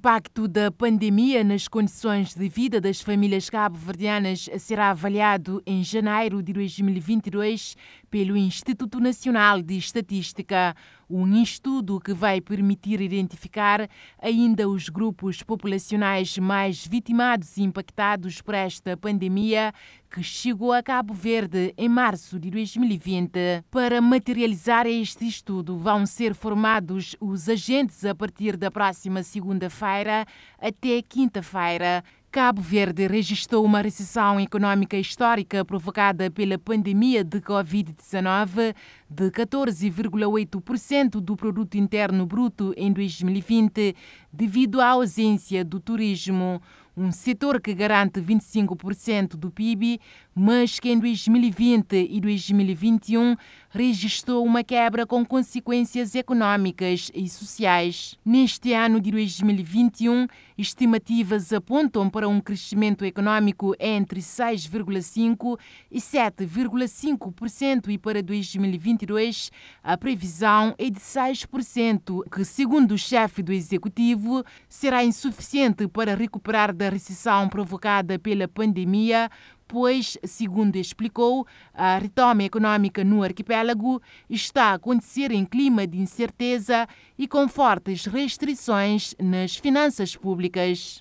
impacto da pandemia nas condições de vida das famílias cabo-verdianas será avaliado em janeiro de 2022 pelo Instituto Nacional de Estatística, um estudo que vai permitir identificar ainda os grupos populacionais mais vitimados e impactados por esta pandemia que chegou a Cabo Verde em março de 2020. Para materializar este estudo, vão ser formados os agentes a partir da próxima segunda-feira até quinta-feira. Cabo Verde registrou uma recessão econômica histórica provocada pela pandemia de Covid-19 de 14,8% do produto interno bruto em 2020, devido à ausência do turismo um setor que garante 25% do PIB, mas que em 2020 e 2021 registrou uma quebra com consequências econômicas e sociais. Neste ano de 2021, estimativas apontam para um crescimento econômico entre 6,5% e 7,5% e para 2022 a previsão é de 6%, que, segundo o chefe do Executivo, será insuficiente para recuperar da recessão provocada pela pandemia, pois, segundo explicou, a retoma econômica no arquipélago está a acontecer em clima de incerteza e com fortes restrições nas finanças públicas.